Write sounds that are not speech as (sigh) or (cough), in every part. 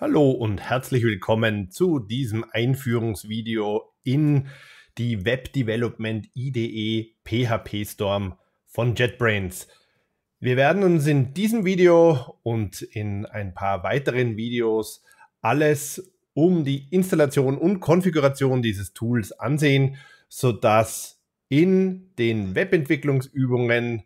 Hallo und herzlich willkommen zu diesem Einführungsvideo in die Web Development IDE PHP Storm von JetBrains. Wir werden uns in diesem Video und in ein paar weiteren Videos alles um die Installation und Konfiguration dieses Tools ansehen, sodass in den Webentwicklungsübungen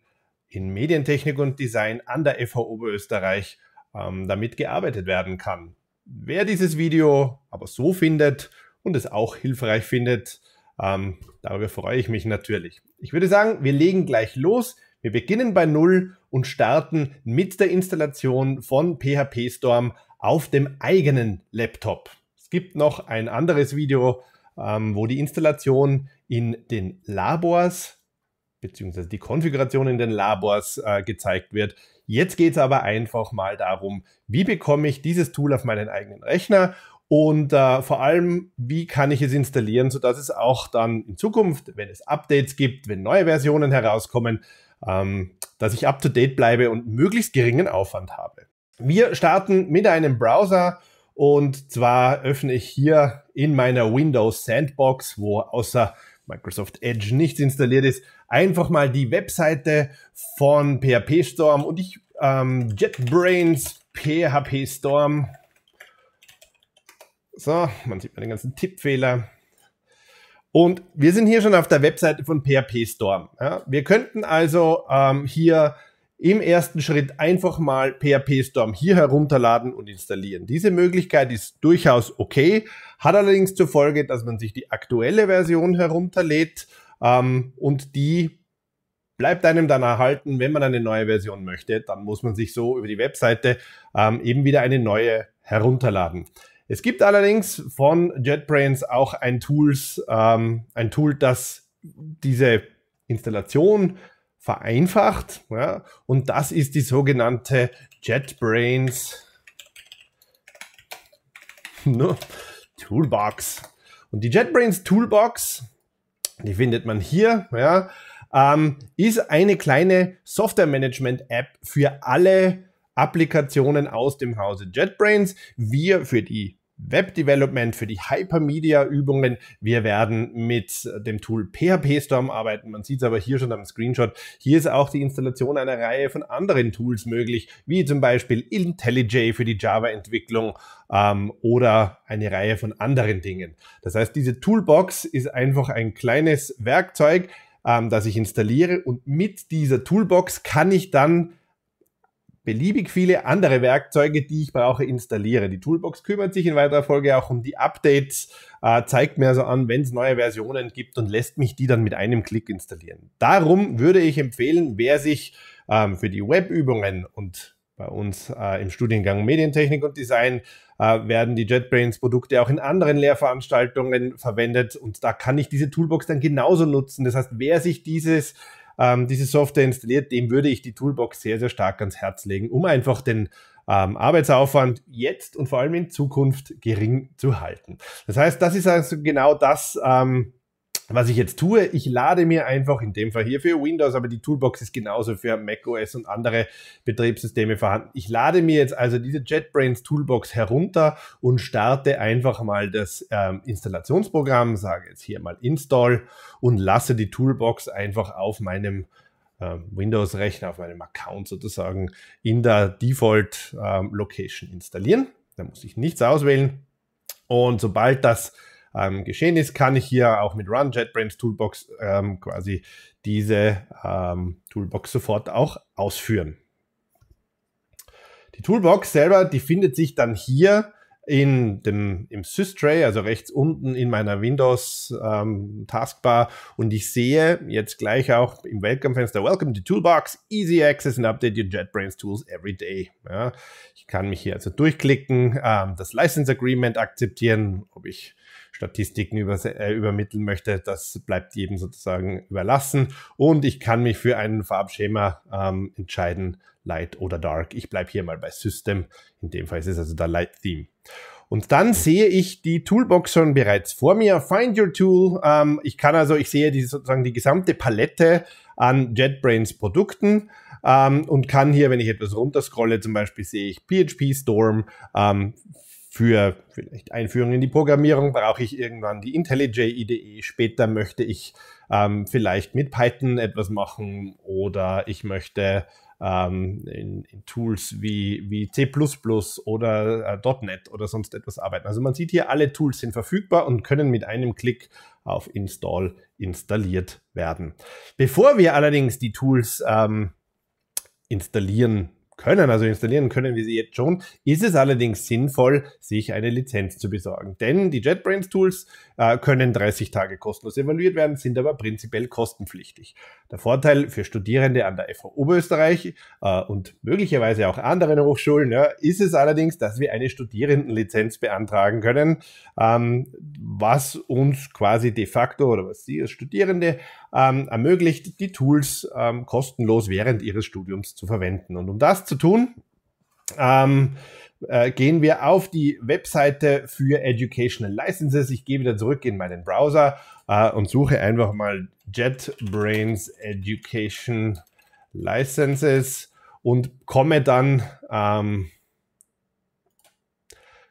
in Medientechnik und Design an der FH Oberösterreich ähm, damit gearbeitet werden kann. Wer dieses Video aber so findet und es auch hilfreich findet, ähm, darüber freue ich mich natürlich. Ich würde sagen, wir legen gleich los. Wir beginnen bei Null und starten mit der Installation von PHP Storm auf dem eigenen Laptop. Es gibt noch ein anderes Video, ähm, wo die Installation in den Labors bzw. die Konfiguration in den Labors äh, gezeigt wird. Jetzt geht es aber einfach mal darum, wie bekomme ich dieses Tool auf meinen eigenen Rechner und äh, vor allem, wie kann ich es installieren, sodass es auch dann in Zukunft, wenn es Updates gibt, wenn neue Versionen herauskommen, ähm, dass ich up-to-date bleibe und möglichst geringen Aufwand habe. Wir starten mit einem Browser und zwar öffne ich hier in meiner Windows Sandbox, wo außer Microsoft Edge nichts installiert ist, einfach mal die Webseite von PHP Storm und ich ähm, JetBrains PHP Storm. So, man sieht mal den ganzen Tippfehler. Und wir sind hier schon auf der Webseite von PHP Storm. Ja, wir könnten also ähm, hier im ersten Schritt einfach mal PHP Storm hier herunterladen und installieren. Diese Möglichkeit ist durchaus okay, hat allerdings zur Folge, dass man sich die aktuelle Version herunterlädt ähm, und die bleibt einem dann erhalten, wenn man eine neue Version möchte, dann muss man sich so über die Webseite ähm, eben wieder eine neue herunterladen. Es gibt allerdings von JetBrains auch ein, Tools, ähm, ein Tool, das diese Installation vereinfacht. Ja, und das ist die sogenannte JetBrains (laughs) ne, Toolbox. Und die JetBrains Toolbox, die findet man hier. Ja, ähm, ist eine kleine Software-Management-App für alle Applikationen aus dem Hause JetBrains. Wir für die Web Development, für die Hypermedia-Übungen. Wir werden mit dem Tool PHP Storm arbeiten. Man sieht es aber hier schon am Screenshot. Hier ist auch die Installation einer Reihe von anderen Tools möglich, wie zum Beispiel IntelliJ für die Java-Entwicklung ähm, oder eine Reihe von anderen Dingen. Das heißt, diese Toolbox ist einfach ein kleines Werkzeug, ähm, das ich installiere. Und mit dieser Toolbox kann ich dann beliebig viele andere Werkzeuge, die ich brauche, installiere. Die Toolbox kümmert sich in weiterer Folge auch um die Updates, äh, zeigt mir also an, wenn es neue Versionen gibt und lässt mich die dann mit einem Klick installieren. Darum würde ich empfehlen, wer sich ähm, für die Webübungen und bei uns äh, im Studiengang Medientechnik und Design äh, werden die JetBrains Produkte auch in anderen Lehrveranstaltungen verwendet und da kann ich diese Toolbox dann genauso nutzen. Das heißt, wer sich dieses, ähm, diese Software installiert, dem würde ich die Toolbox sehr, sehr stark ans Herz legen, um einfach den ähm, Arbeitsaufwand jetzt und vor allem in Zukunft gering zu halten. Das heißt, das ist also genau das, ähm, was ich jetzt tue, ich lade mir einfach in dem Fall hier für Windows, aber die Toolbox ist genauso für macOS und andere Betriebssysteme vorhanden. Ich lade mir jetzt also diese JetBrains Toolbox herunter und starte einfach mal das ähm, Installationsprogramm, sage jetzt hier mal Install und lasse die Toolbox einfach auf meinem äh, Windows-Rechner, auf meinem Account sozusagen in der Default ähm, Location installieren. Da muss ich nichts auswählen. Und sobald das ähm, geschehen ist, kann ich hier auch mit Run JetBrains Toolbox ähm, quasi diese ähm, Toolbox sofort auch ausführen. Die Toolbox selber, die findet sich dann hier in dem, im SysTray, also rechts unten in meiner Windows ähm, Taskbar und ich sehe jetzt gleich auch im Welcome-Fenster Welcome to Toolbox, Easy Access and Update your JetBrains Tools every day. Ja, ich kann mich hier also durchklicken, ähm, das License Agreement akzeptieren, ob ich Statistiken über, äh, übermitteln möchte, das bleibt jedem sozusagen überlassen. Und ich kann mich für ein Farbschema ähm, entscheiden, Light oder Dark. Ich bleibe hier mal bei System. In dem Fall ist es also der Light Theme. Und dann sehe ich die Toolbox schon bereits vor mir. Find your tool. Ähm, ich kann also, ich sehe die, sozusagen die gesamte Palette an JetBrains Produkten ähm, und kann hier, wenn ich etwas runterscrolle, zum Beispiel sehe ich PHP Storm, ähm, für vielleicht Einführung in die Programmierung brauche ich irgendwann die IntelliJ IDE. Später möchte ich ähm, vielleicht mit Python etwas machen oder ich möchte ähm, in, in, Tools wie, wie C oder äh, .NET oder sonst etwas arbeiten. Also man sieht hier, alle Tools sind verfügbar und können mit einem Klick auf Install installiert werden. Bevor wir allerdings die Tools ähm, installieren können, also installieren können wir sie jetzt schon, ist es allerdings sinnvoll, sich eine Lizenz zu besorgen. Denn die JetBrains Tools äh, können 30 Tage kostenlos evaluiert werden, sind aber prinzipiell kostenpflichtig. Der Vorteil für Studierende an der FH Oberösterreich äh, und möglicherweise auch anderen Hochschulen ja, ist es allerdings, dass wir eine Studierendenlizenz beantragen können, ähm, was uns quasi de facto oder was Sie als Studierende ähm, ermöglicht, die Tools ähm, kostenlos während Ihres Studiums zu verwenden. Und um das zu tun, ähm, äh, gehen wir auf die Webseite für Educational Licenses. Ich gehe wieder zurück in meinen Browser äh, und suche einfach mal JetBrains Education Licenses und komme dann, ähm,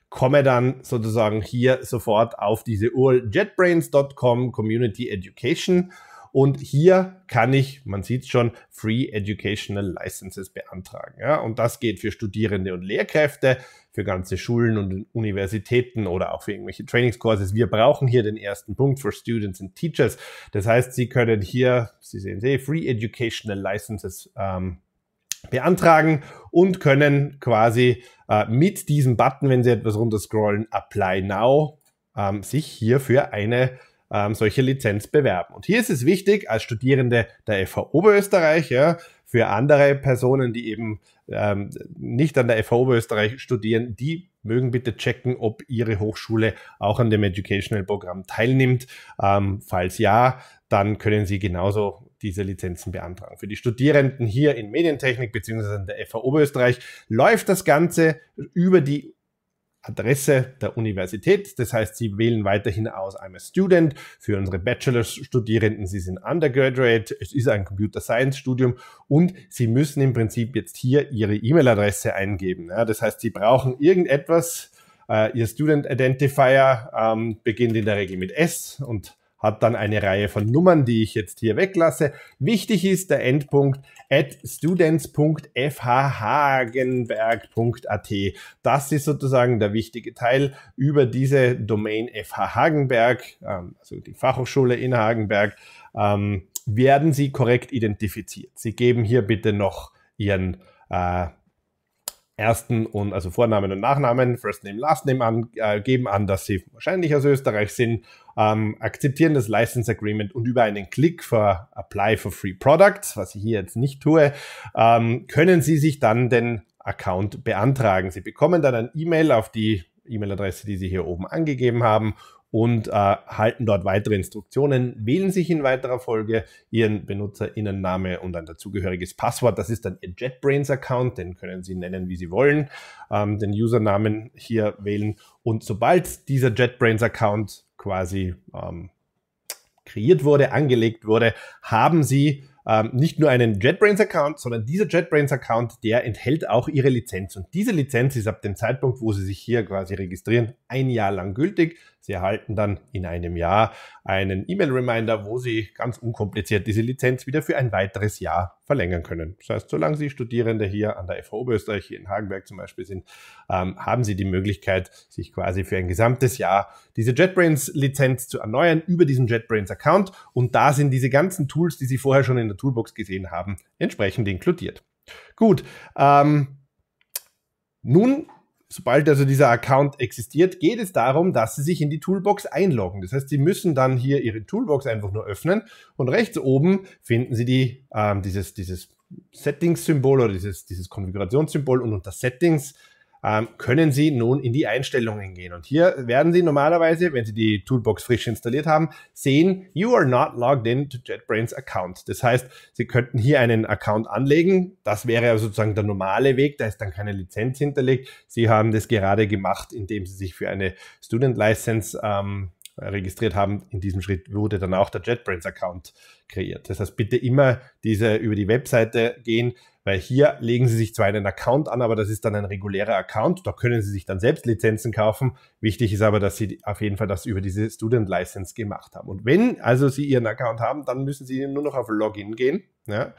komme dann sozusagen hier sofort auf diese URL JetBrains.com Community Education. Und hier kann ich, man sieht schon, Free Educational Licenses beantragen. Ja? Und das geht für Studierende und Lehrkräfte, für ganze Schulen und Universitäten oder auch für irgendwelche Trainingskurses. Wir brauchen hier den ersten Punkt für Students and Teachers. Das heißt, Sie können hier, Sie sehen, Sie, Free Educational Licenses ähm, beantragen und können quasi äh, mit diesem Button, wenn Sie etwas runterscrollen, Apply Now, ähm, sich hier für eine ähm, solche Lizenz bewerben. Und hier ist es wichtig, als Studierende der FH Oberösterreich, ja, für andere Personen, die eben ähm, nicht an der FH Oberösterreich studieren, die mögen bitte checken, ob ihre Hochschule auch an dem Educational-Programm teilnimmt. Ähm, falls ja, dann können sie genauso diese Lizenzen beantragen. Für die Studierenden hier in Medientechnik bzw. in der FH Oberösterreich läuft das Ganze über die Adresse der Universität. Das heißt, Sie wählen weiterhin aus I'm a Student für unsere Bachelor-Studierenden. Sie sind Undergraduate. Es ist ein Computer Science-Studium und Sie müssen im Prinzip jetzt hier Ihre E-Mail-Adresse eingeben. Ja, das heißt, Sie brauchen irgendetwas. Äh, Ihr Student Identifier ähm, beginnt in der Regel mit S und hat dann eine Reihe von Nummern, die ich jetzt hier weglasse. Wichtig ist der Endpunkt at students.fhhagenberg.at. Das ist sozusagen der wichtige Teil über diese Domain FH Hagenberg, ähm, also die Fachhochschule in Hagenberg, ähm, werden Sie korrekt identifiziert. Sie geben hier bitte noch Ihren äh, ersten und also Vornamen und Nachnamen, First Name, Last Name an, äh, geben an, dass sie wahrscheinlich aus Österreich sind, ähm, akzeptieren das License Agreement und über einen Klick für Apply for Free Products, was ich hier jetzt nicht tue, ähm, können sie sich dann den Account beantragen. Sie bekommen dann ein E-Mail auf die E-Mail-Adresse, die Sie hier oben angegeben haben und äh, halten dort weitere Instruktionen, wählen sich in weiterer Folge ihren Benutzerinnenname und ein dazugehöriges Passwort. Das ist dann ihr JetBrains-Account, den können Sie nennen, wie Sie wollen, ähm, den Usernamen hier wählen. Und sobald dieser JetBrains-Account quasi ähm, kreiert wurde, angelegt wurde, haben Sie ähm, nicht nur einen JetBrains-Account, sondern dieser JetBrains-Account, der enthält auch ihre Lizenz. Und diese Lizenz ist ab dem Zeitpunkt, wo Sie sich hier quasi registrieren, ein Jahr lang gültig. Sie erhalten dann in einem Jahr einen E-Mail-Reminder, wo Sie ganz unkompliziert diese Lizenz wieder für ein weiteres Jahr verlängern können. Das heißt, solange Sie Studierende hier an der FH Oberösterreich, hier in Hagenberg zum Beispiel sind, ähm, haben Sie die Möglichkeit, sich quasi für ein gesamtes Jahr diese JetBrains-Lizenz zu erneuern über diesen JetBrains-Account. Und da sind diese ganzen Tools, die Sie vorher schon in der Toolbox gesehen haben, entsprechend inkludiert. Gut, ähm, nun Sobald also dieser Account existiert, geht es darum, dass Sie sich in die Toolbox einloggen. Das heißt, Sie müssen dann hier Ihre Toolbox einfach nur öffnen und rechts oben finden Sie die, ähm, dieses, dieses Settings-Symbol oder dieses, dieses Konfigurationssymbol und unter Settings ähm, können Sie nun in die Einstellungen gehen. Und hier werden Sie normalerweise, wenn Sie die Toolbox frisch installiert haben, sehen, you are not logged in to JetBrains Account. Das heißt, Sie könnten hier einen Account anlegen. Das wäre also sozusagen der normale Weg. Da ist dann keine Lizenz hinterlegt. Sie haben das gerade gemacht, indem Sie sich für eine Student License ähm, registriert haben, in diesem Schritt wurde dann auch der JetBrains-Account kreiert. Das heißt, bitte immer diese über die Webseite gehen, weil hier legen Sie sich zwar einen Account an, aber das ist dann ein regulärer Account. Da können Sie sich dann selbst Lizenzen kaufen. Wichtig ist aber, dass Sie auf jeden Fall das über diese Student License gemacht haben. Und wenn also Sie Ihren Account haben, dann müssen Sie nur noch auf Login gehen. Ja.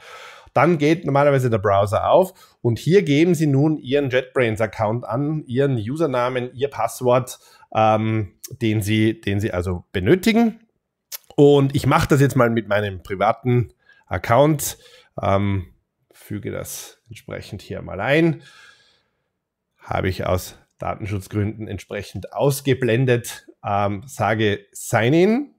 Dann geht normalerweise der Browser auf und hier geben Sie nun Ihren JetBrains-Account an, Ihren Usernamen, Ihr Passwort. Ähm, den sie, den sie also benötigen. Und ich mache das jetzt mal mit meinem privaten Account. Ähm, füge das entsprechend hier mal ein. Habe ich aus Datenschutzgründen entsprechend ausgeblendet. Ähm, sage Sign in.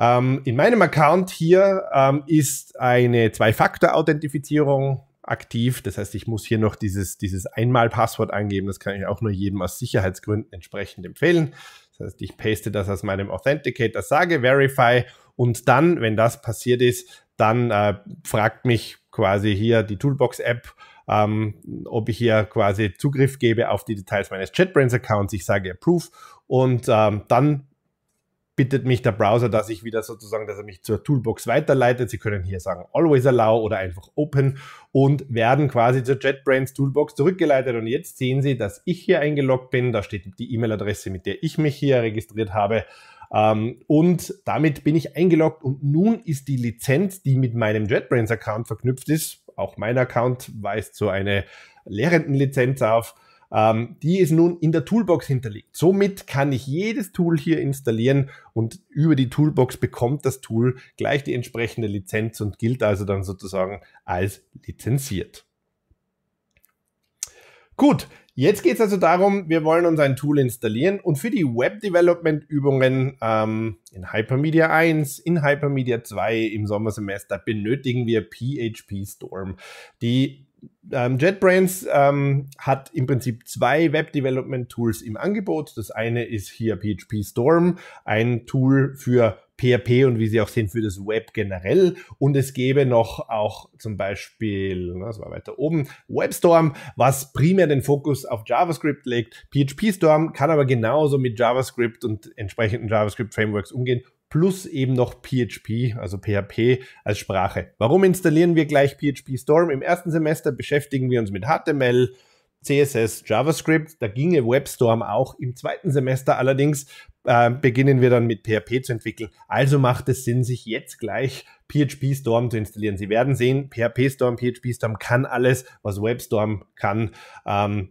Ähm, in meinem Account hier ähm, ist eine Zwei-Faktor-Authentifizierung aktiv. Das heißt, ich muss hier noch dieses, dieses Einmal-Passwort angeben. Das kann ich auch nur jedem aus Sicherheitsgründen entsprechend empfehlen. Das heißt, ich paste das aus meinem Authenticator, sage Verify und dann, wenn das passiert ist, dann äh, fragt mich quasi hier die Toolbox-App, ähm, ob ich hier quasi Zugriff gebe auf die Details meines JetBrains-Accounts. Ich sage Approve und ähm, dann bittet mich der Browser, dass ich wieder sozusagen, dass er mich zur Toolbox weiterleitet. Sie können hier sagen Always Allow oder einfach Open und werden quasi zur JetBrains Toolbox zurückgeleitet. Und jetzt sehen Sie, dass ich hier eingeloggt bin. Da steht die E-Mail-Adresse, mit der ich mich hier registriert habe. Um, ähm, und damit bin ich eingeloggt und nun ist die Lizenz, die mit meinem JetBrains-Account verknüpft ist, auch mein Account weist so eine lehrenden Lizenz auf, ähm, die ist nun in der Toolbox hinterlegt. Somit kann ich jedes Tool hier installieren und über die Toolbox bekommt das Tool gleich die entsprechende Lizenz und gilt also dann sozusagen als lizenziert. Gut, jetzt geht es also darum, wir wollen uns ein Tool installieren und für die Web-Development-Übungen ähm, in Hypermedia 1, in Hypermedia 2 im Sommersemester benötigen wir PHP Storm, die ähm, JetBrains ähm, hat im Prinzip zwei Web Development Tools im Angebot. Das eine ist hier PHP Storm, ein Tool für PHP und wie Sie auch sehen für das Web generell. Und es gäbe noch auch zum Beispiel, das war weiter oben, WebStorm, was primär den Fokus auf JavaScript legt. PHP Storm kann aber genauso mit JavaScript und entsprechenden JavaScript Frameworks umgehen plus eben noch PHP, also PHP als Sprache. Warum installieren wir gleich PHP Storm? Im ersten Semester beschäftigen wir uns mit HTML, CSS, JavaScript. Da ginge WebStorm auch. Im zweiten Semester allerdings äh, beginnen wir dann mit PHP zu entwickeln. Also macht es Sinn, sich jetzt gleich PHP Storm zu installieren. Sie werden sehen, PHP Storm, PHP Storm kann alles, was WebStorm kann. Ähm,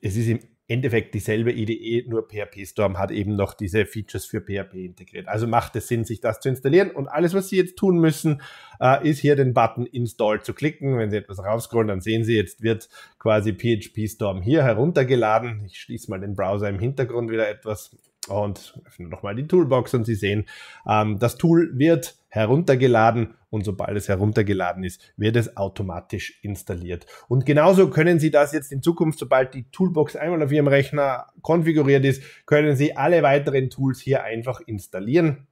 es ist im Endeffekt dieselbe IDE, nur PHP Storm hat eben noch diese Features für PHP integriert. Also macht es Sinn, sich das zu installieren. Und alles, was Sie jetzt tun müssen, äh, ist hier den Button Install zu klicken. Wenn Sie etwas raufscrollen, dann sehen Sie, jetzt wird quasi PHP Storm hier heruntergeladen. Ich schließe mal den Browser im Hintergrund wieder etwas und öffne nochmal die Toolbox und Sie sehen, ähm, das Tool wird heruntergeladen und sobald es heruntergeladen ist, wird es automatisch installiert. Und genauso können Sie das jetzt in Zukunft, sobald die Toolbox einmal auf Ihrem Rechner konfiguriert ist, können Sie alle weiteren Tools hier einfach installieren.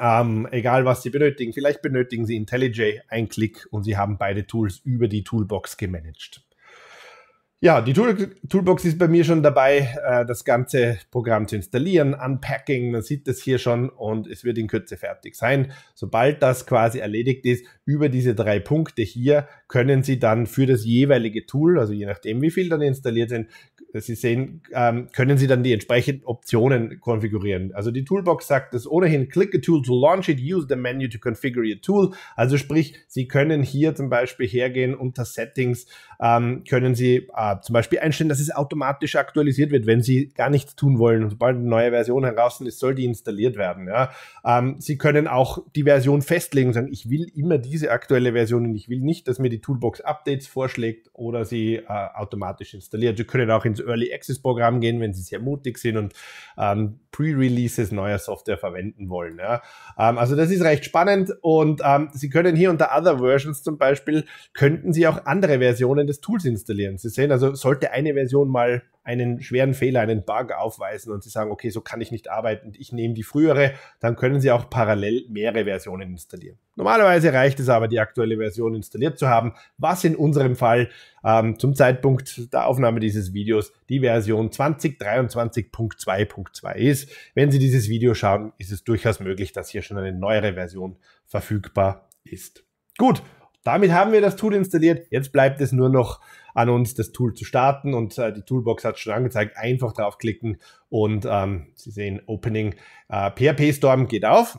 Ähm, egal was Sie benötigen, vielleicht benötigen Sie IntelliJ, ein Klick und Sie haben beide Tools über die Toolbox gemanagt. Ja, die Tool Toolbox ist bei mir schon dabei, äh, das ganze Programm zu installieren, Unpacking, man sieht das hier schon und es wird in Kürze fertig sein. Sobald das quasi erledigt ist, über diese drei Punkte hier können Sie dann für das jeweilige Tool, also je nachdem, wie viel dann installiert sind, Sie sehen, ähm, können Sie dann die entsprechenden Optionen konfigurieren. Also die Toolbox sagt das ohnehin, click a tool to launch it, use the menu to configure your tool. Also sprich, Sie können hier zum Beispiel hergehen unter Settings, ähm, können Sie äh, zum Beispiel einstellen, dass es automatisch aktualisiert wird, wenn Sie gar nichts tun wollen. sobald eine neue Version heraus ist, soll die installiert werden. Ja. Ähm, Sie können auch die Version festlegen, sagen, ich will immer diese aktuelle Version und ich will nicht, dass mir die Toolbox Updates vorschlägt oder sie äh, automatisch installiert. Sie können auch ins Early Access Programm gehen, wenn Sie sehr mutig sind und ähm, Pre-Releases neuer Software verwenden wollen. Ja. Ähm, also das ist recht spannend und ähm, Sie können hier unter Other Versions zum Beispiel, könnten Sie auch andere Versionen des Tools installieren. Sie sehen also, sollte eine Version mal einen schweren Fehler, einen Bug aufweisen und sie sagen, okay, so kann ich nicht arbeiten, ich nehme die frühere, dann können sie auch parallel mehrere Versionen installieren. Normalerweise reicht es aber, die aktuelle Version installiert zu haben, was in unserem Fall ähm, zum Zeitpunkt der Aufnahme dieses Videos die Version 2023.2.2 ist. Wenn Sie dieses Video schauen, ist es durchaus möglich, dass hier schon eine neuere Version verfügbar ist. Gut, damit haben wir das Tool installiert. Jetzt bleibt es nur noch an uns, das Tool zu starten. Und äh, die Toolbox hat schon angezeigt. Einfach draufklicken und ähm, Sie sehen Opening äh, PHP Storm geht auf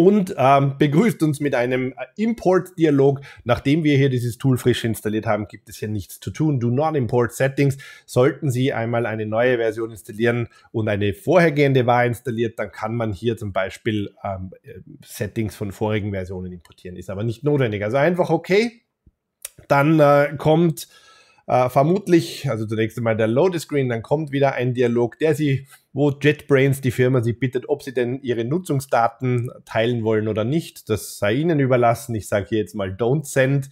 und ähm, begrüßt uns mit einem äh, Import-Dialog. Nachdem wir hier dieses Tool frisch installiert haben, gibt es hier nichts zu tun. Do not import Settings. Sollten Sie einmal eine neue Version installieren und eine vorhergehende war installiert, dann kann man hier zum Beispiel ähm, äh, Settings von vorigen Versionen importieren. Ist aber nicht notwendig. Also einfach okay. Dann äh, kommt äh, vermutlich, also zunächst einmal der Screen, dann kommt wieder ein Dialog, der sie, wo JetBrains die Firma sie bittet, ob sie denn ihre Nutzungsdaten teilen wollen oder nicht. Das sei ihnen überlassen. Ich sage hier jetzt mal Don't Send.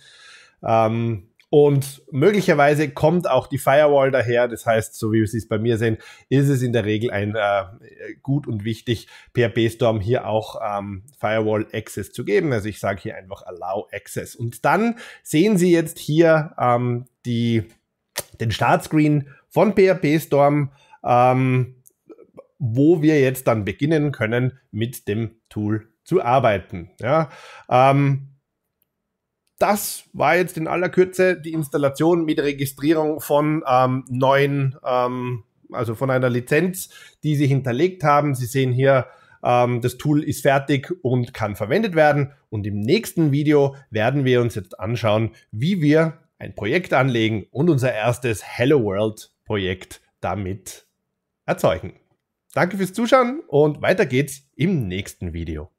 Ähm, und möglicherweise kommt auch die Firewall daher. Das heißt, so wie Sie es bei mir sehen, ist es in der Regel ein äh, gut und wichtig, PHP-Storm hier auch ähm, Firewall-Access zu geben. Also ich sage hier einfach Allow Access. Und dann sehen Sie jetzt hier ähm, die, den Startscreen von PHP-Storm. Ähm, wo wir jetzt dann beginnen können, mit dem Tool zu arbeiten. Ja, ähm, das war jetzt in aller Kürze die Installation mit Registrierung von ähm, neuen, ähm, also von einer Lizenz, die Sie hinterlegt haben. Sie sehen hier, ähm, das Tool ist fertig und kann verwendet werden. Und im nächsten Video werden wir uns jetzt anschauen, wie wir ein Projekt anlegen und unser erstes Hello World Projekt damit erzeugen. Danke fürs Zuschauen und weiter geht's im nächsten Video.